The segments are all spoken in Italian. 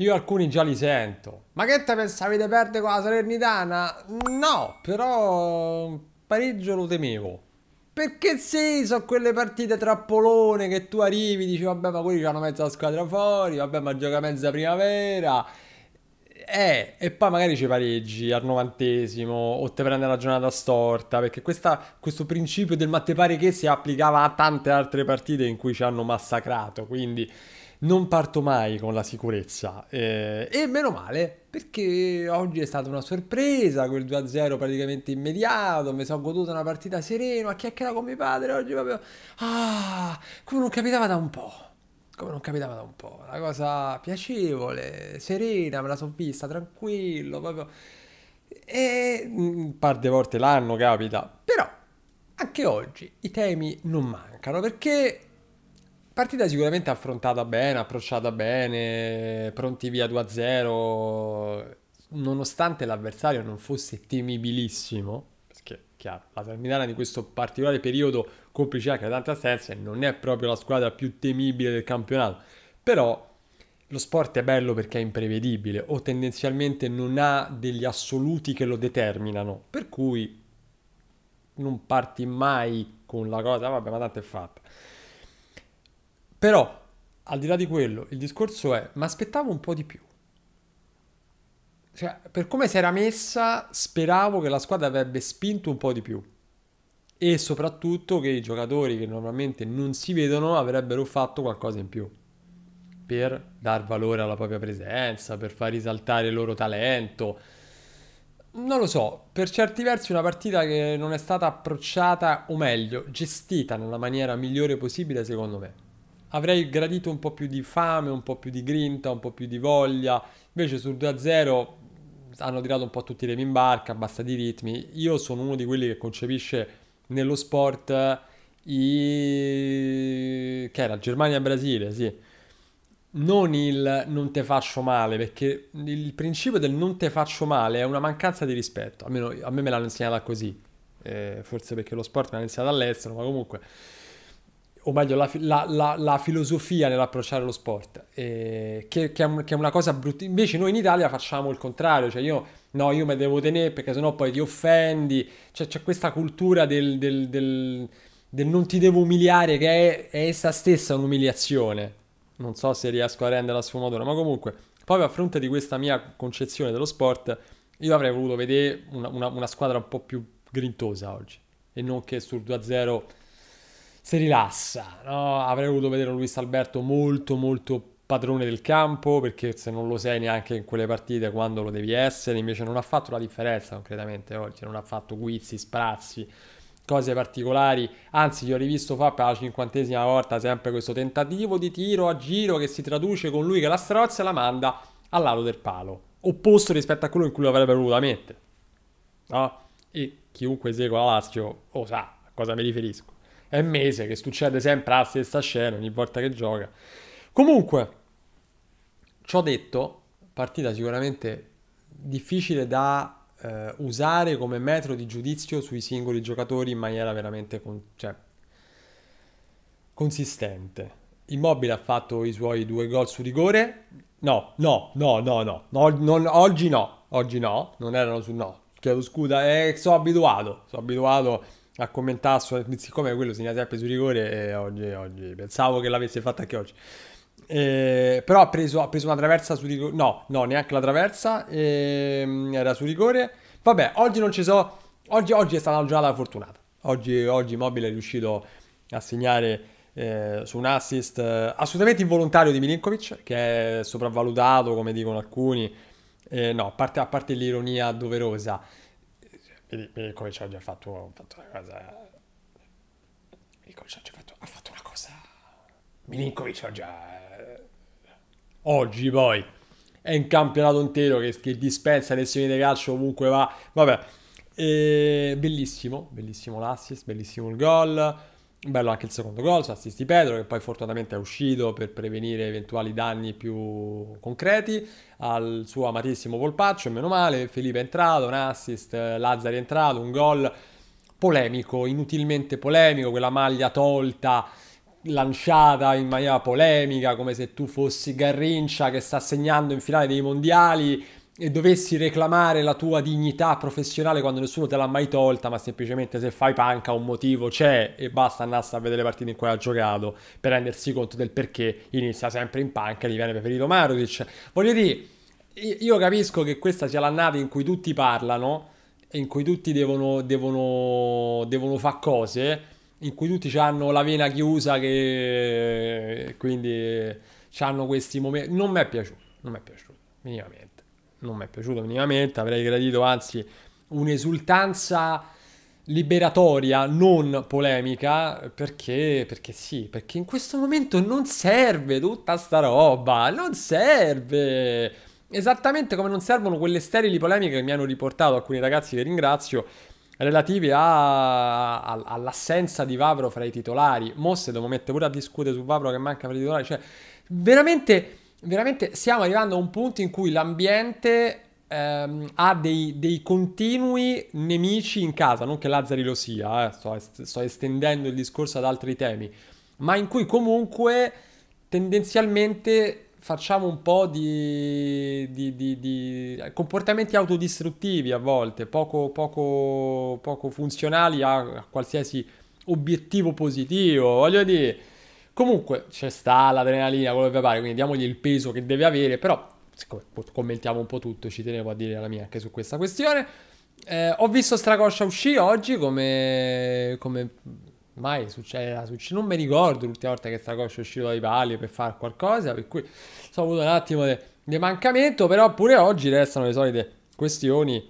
Io alcuni già li sento. Ma che te pensavi di perdere con la Salernitana? No, però mm, pareggio lo temevo. Perché sì, sono quelle partite trappolone che tu arrivi, dici vabbè ma quelli hanno mezza squadra fuori, vabbè ma gioca mezza primavera. Eh, e poi magari ci pareggi al novantesimo o te prende la giornata storta, perché questa, questo principio del matte pari che si applicava a tante altre partite in cui ci hanno massacrato, quindi non parto mai con la sicurezza eh, e meno male perché oggi è stata una sorpresa quel 2-0 praticamente immediato mi sono goduto una partita serena a chiacchierare con mio padre oggi proprio ah, come non capitava da un po' come non capitava da un po' una cosa piacevole serena me la sono vista tranquillo proprio e mm, un par di volte l'anno capita però anche oggi i temi non mancano perché Partita sicuramente affrontata bene, approcciata bene, pronti via 2-0, nonostante l'avversario non fosse temibilissimo, perché chiaro, la terminale di questo particolare periodo, complice anche da tante assenze, non è proprio la squadra più temibile del campionato, però lo sport è bello perché è imprevedibile o tendenzialmente non ha degli assoluti che lo determinano, per cui non parti mai con la cosa, ah, vabbè ma tanto è fatta. Però, al di là di quello, il discorso è, ma aspettavo un po' di più. Cioè, per come si era messa, speravo che la squadra avrebbe spinto un po' di più. E soprattutto che i giocatori che normalmente non si vedono avrebbero fatto qualcosa in più. Per dar valore alla propria presenza, per far risaltare il loro talento. Non lo so, per certi versi una partita che non è stata approcciata, o meglio, gestita nella maniera migliore possibile secondo me avrei gradito un po' più di fame, un po' più di grinta, un po' più di voglia. Invece sul 2-0 hanno tirato un po' tutti i remi in barca, basta di ritmi. Io sono uno di quelli che concepisce nello sport i... che era Germania-Brasile, sì. Non il non te faccio male, perché il principio del non te faccio male è una mancanza di rispetto. Almeno a me me l'hanno insegnata così. Eh, forse perché lo sport me l'hanno insegnato all'estero, ma comunque o meglio la, la, la, la filosofia nell'approcciare lo sport, eh, che, che, è un, che, è una cosa brutta. Invece noi in Italia facciamo il contrario, cioè io no, io mi devo tenere perché sennò poi ti offendi, cioè, c'è questa cultura del, del, del, del, non ti devo umiliare che è, è essa stessa un'umiliazione. Non so se riesco a rendere la sfumatura, ma comunque, proprio a fronte di questa mia concezione dello sport, io avrei voluto vedere una, una, una squadra un po' più grintosa oggi e non che sul 2-0 si rilassa. No? Avrei voluto vedere Luis Alberto molto molto padrone del campo perché se non lo sei neanche in quelle partite quando lo devi essere invece non ha fatto la differenza concretamente oggi non ha fatto guizzi, sprazzi cose particolari anzi gli ho rivisto fa per la cinquantesima volta sempre questo tentativo di tiro a giro che si traduce con lui che la strozza la manda al lato del palo opposto rispetto a quello in cui lo avrebbe voluto mettere no? e chiunque segua la Lazio lo sa a cosa mi riferisco è un mese che succede sempre la stessa scena ogni volta che gioca. Comunque, ciò detto, partita sicuramente difficile da eh, usare come metro di giudizio sui singoli giocatori in maniera veramente con- cioè, consistente. Immobile ha fatto i suoi due gol su rigore. No, no, no, no, no. no non, oggi no, oggi no, non erano su no. Chiedo scusa, eh, sono abituato, sono abituato a commentare, siccome quello segna sempre su rigore, eh, oggi, oggi, pensavo che l'avesse fatta anche oggi. Eh, però ha preso, ha preso, una traversa su rigore, no, no, neanche la traversa, ehm, era su rigore. Vabbè, oggi non ci so, oggi, oggi è stata una giornata fortunata. Oggi, oggi Mobile è riuscito a segnare eh, su un assist eh, assolutamente involontario di Milinkovic, che è sopravvalutato, come dicono alcuni. Eh, no, a parte, a parte l'ironia doverosa. Vedi, vedi il coach oggi ha fatto, ha fatto una cosa... Il coach oggi ha fatto, ha fatto una cosa... Milinkovic oggi ha... Eh. Oggi poi è in campionato intero che, che dispensa lezioni di calcio ovunque va. Vabbè, e eh, bellissimo, bellissimo l'assist, bellissimo il gol. Bello anche il secondo gol su cioè assist di Pedro, che poi fortunatamente è uscito per prevenire eventuali danni più concreti al suo amatissimo Volpaccio. E meno male, Felipe è entrato, un assist, Lazzari è entrato, un gol polemico, inutilmente polemico, quella maglia tolta, lanciata in maniera polemica, come se tu fossi Garrincia che sta segnando in finale dei mondiali e dovessi reclamare la tua dignità professionale quando nessuno te l'ha mai tolta, ma semplicemente se fai panca un motivo c'è e basta andarsi a vedere le partite in cui ha giocato per rendersi conto del perché inizia sempre in panca e gli viene preferito Marovic. Voglio dire, io capisco che questa sia la nave in cui tutti parlano, in cui tutti devono, devono, devono fare cose, in cui tutti hanno la vena chiusa che quindi hanno questi momenti. Non mi è piaciuto, non mi è piaciuto, minimamente non mi è piaciuto minimamente, avrei gradito anzi un'esultanza liberatoria, non polemica, perché, perché sì, perché in questo momento non serve tutta sta roba, non serve! Esattamente come non servono quelle sterili polemiche che mi hanno riportato alcuni ragazzi che ringrazio, relativi a, a, all'assenza di Vavro fra i titolari. Mosse, se devo mettere pure a discutere su Vavro che manca fra i titolari, cioè veramente veramente stiamo arrivando a un punto in cui l'ambiente ehm, ha dei, dei, continui nemici in casa, non che Lazzari lo sia, eh, sto, sto estendendo il discorso ad altri temi, ma in cui comunque tendenzialmente facciamo un po' di, di, di, di, comportamenti autodistruttivi a volte, poco, poco, poco funzionali a, a, qualsiasi obiettivo positivo. Voglio dire, Comunque c'è sta l'adrenalina, quello che pare, quindi diamogli il peso che deve avere, però commentiamo un po' tutto, ci tenevo a dire la mia anche su questa questione. Eh, ho visto Stracoscia uscì oggi come, come mai succedeva, succe- non mi ricordo l'ultima volta che Stracoscia è uscito dai pali per fare qualcosa, per cui ho avuto un attimo di mancamento, però pure oggi restano le solite questioni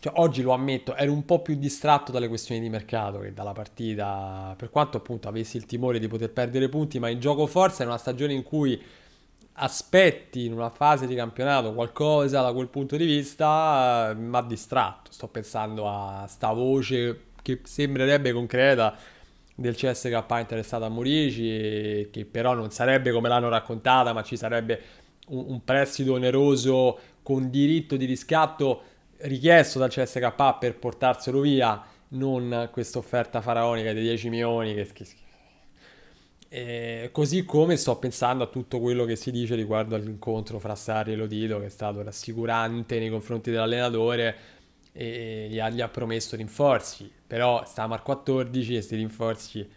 cioè, oggi lo ammetto, ero un po' più distratto dalle questioni di mercato che dalla partita, per quanto appunto avessi il timore di poter perdere punti, ma in gioco forza è una stagione in cui aspetti in una fase di campionato qualcosa da quel punto di vista, eh, mi ha distratto. Sto pensando a sta voce che sembrerebbe concreta del CSK interessata a Murici, che però non sarebbe come l'hanno raccontata, ma ci sarebbe un, un prestito oneroso con diritto di riscatto richiesto dal CSK per portarselo via, non questa offerta faraonica dei 10 milioni che, eh, così come sto pensando a tutto quello che si dice riguardo all'incontro fra Sarri e Lodito, che è stato rassicurante nei confronti dell'allenatore e gli ha, gli ha promesso rinforzi. Però stiamo al 14 e questi rinforzi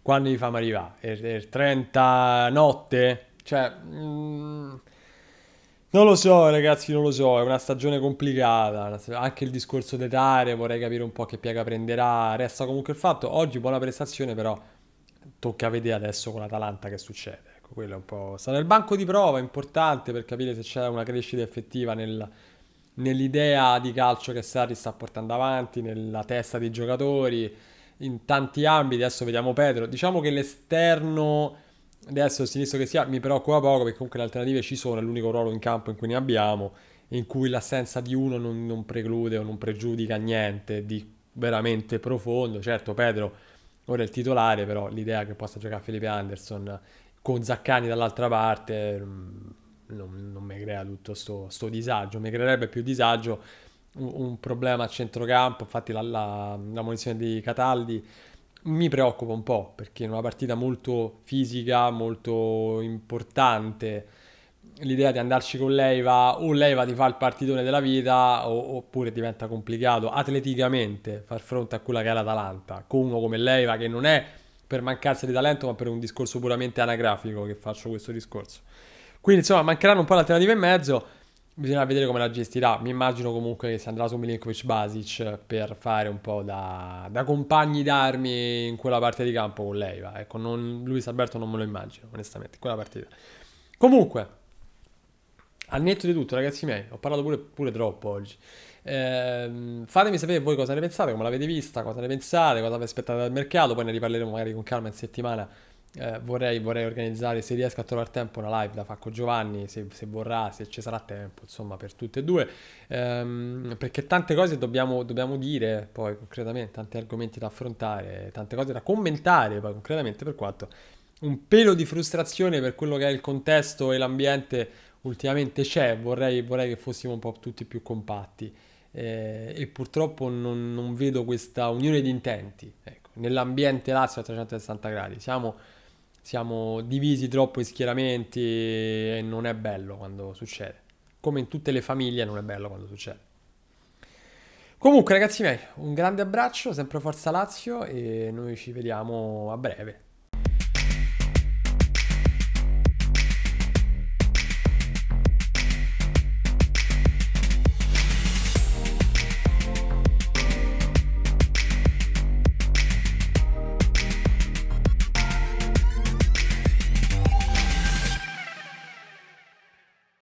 quando li fanno arrivare? Il, il 30 notte? Cioè, mh, mm, non lo so, ragazzi, non lo so, è una stagione complicata. Anche il discorso d'etare, vorrei capire un po' che piega prenderà. Resta comunque il fatto, oggi buona prestazione, però tocca vedere adesso con l'Atalanta che succede. Ecco, quello è un po'... Sta nel banco di prova, è importante per capire se c'è una crescita effettiva nel, nell'idea di calcio che Sarri sta portando avanti, nella testa dei giocatori, in tanti ambiti. Adesso vediamo Pedro. Diciamo che l'esterno Adesso il sinistro che sia mi preoccupa poco perché comunque le alternative ci sono, è l'unico ruolo in campo in cui ne abbiamo, in cui l'assenza di uno non, non preclude o non pregiudica niente di veramente profondo. Certo, Pedro ora è il titolare, però l'idea che possa giocare Felipe Anderson con Zaccani dall'altra parte mm, non, non, mi crea tutto sto, sto, disagio, mi creerebbe più disagio un, un problema a centrocampo, infatti la, la, la munizione di Cataldi mi preoccupa un po' perché in una partita molto fisica, molto importante, l'idea di andarci con Leiva o Leiva va di fare il partitone della vita o, oppure diventa complicato atleticamente far fronte a quella che è l'Atalanta con uno come Leiva che non è per mancanza di talento ma per un discorso puramente anagrafico che faccio questo discorso. Quindi insomma mancheranno un po' l'alternativa in mezzo Bisogna vedere come la gestirà. Mi immagino comunque che si andrà su Milinkovic Basic per fare un po' da, da compagni d'armi in quella parte di campo con lei. Va. Ecco, non, Luis Alberto non me lo immagino, onestamente, in quella partita. Comunque, al netto di tutto, ragazzi miei, ho parlato pure, pure troppo oggi. Eh, fatemi sapere voi cosa ne pensate, come l'avete vista, cosa ne pensate, cosa vi aspettate dal mercato. Poi ne riparleremo magari con calma in settimana eh, vorrei, vorrei, organizzare, se riesco a trovare tempo, una live da fare con Giovanni, se, se, vorrà, se ci sarà tempo, insomma, per tutte e due, ehm, perché tante cose dobbiamo, dobbiamo, dire poi concretamente, tanti argomenti da affrontare, tante cose da commentare poi concretamente per quanto un pelo di frustrazione per quello che è il contesto e l'ambiente ultimamente c'è, vorrei, vorrei che fossimo un po' tutti più compatti. Eh, e purtroppo non, non, vedo questa unione di intenti ecco, nell'ambiente Lazio a 360 gradi. Siamo siamo divisi troppo in schieramenti e non è bello quando succede. Come in tutte le famiglie non è bello quando succede. Comunque ragazzi miei, un grande abbraccio, sempre Forza Lazio e noi ci vediamo a breve.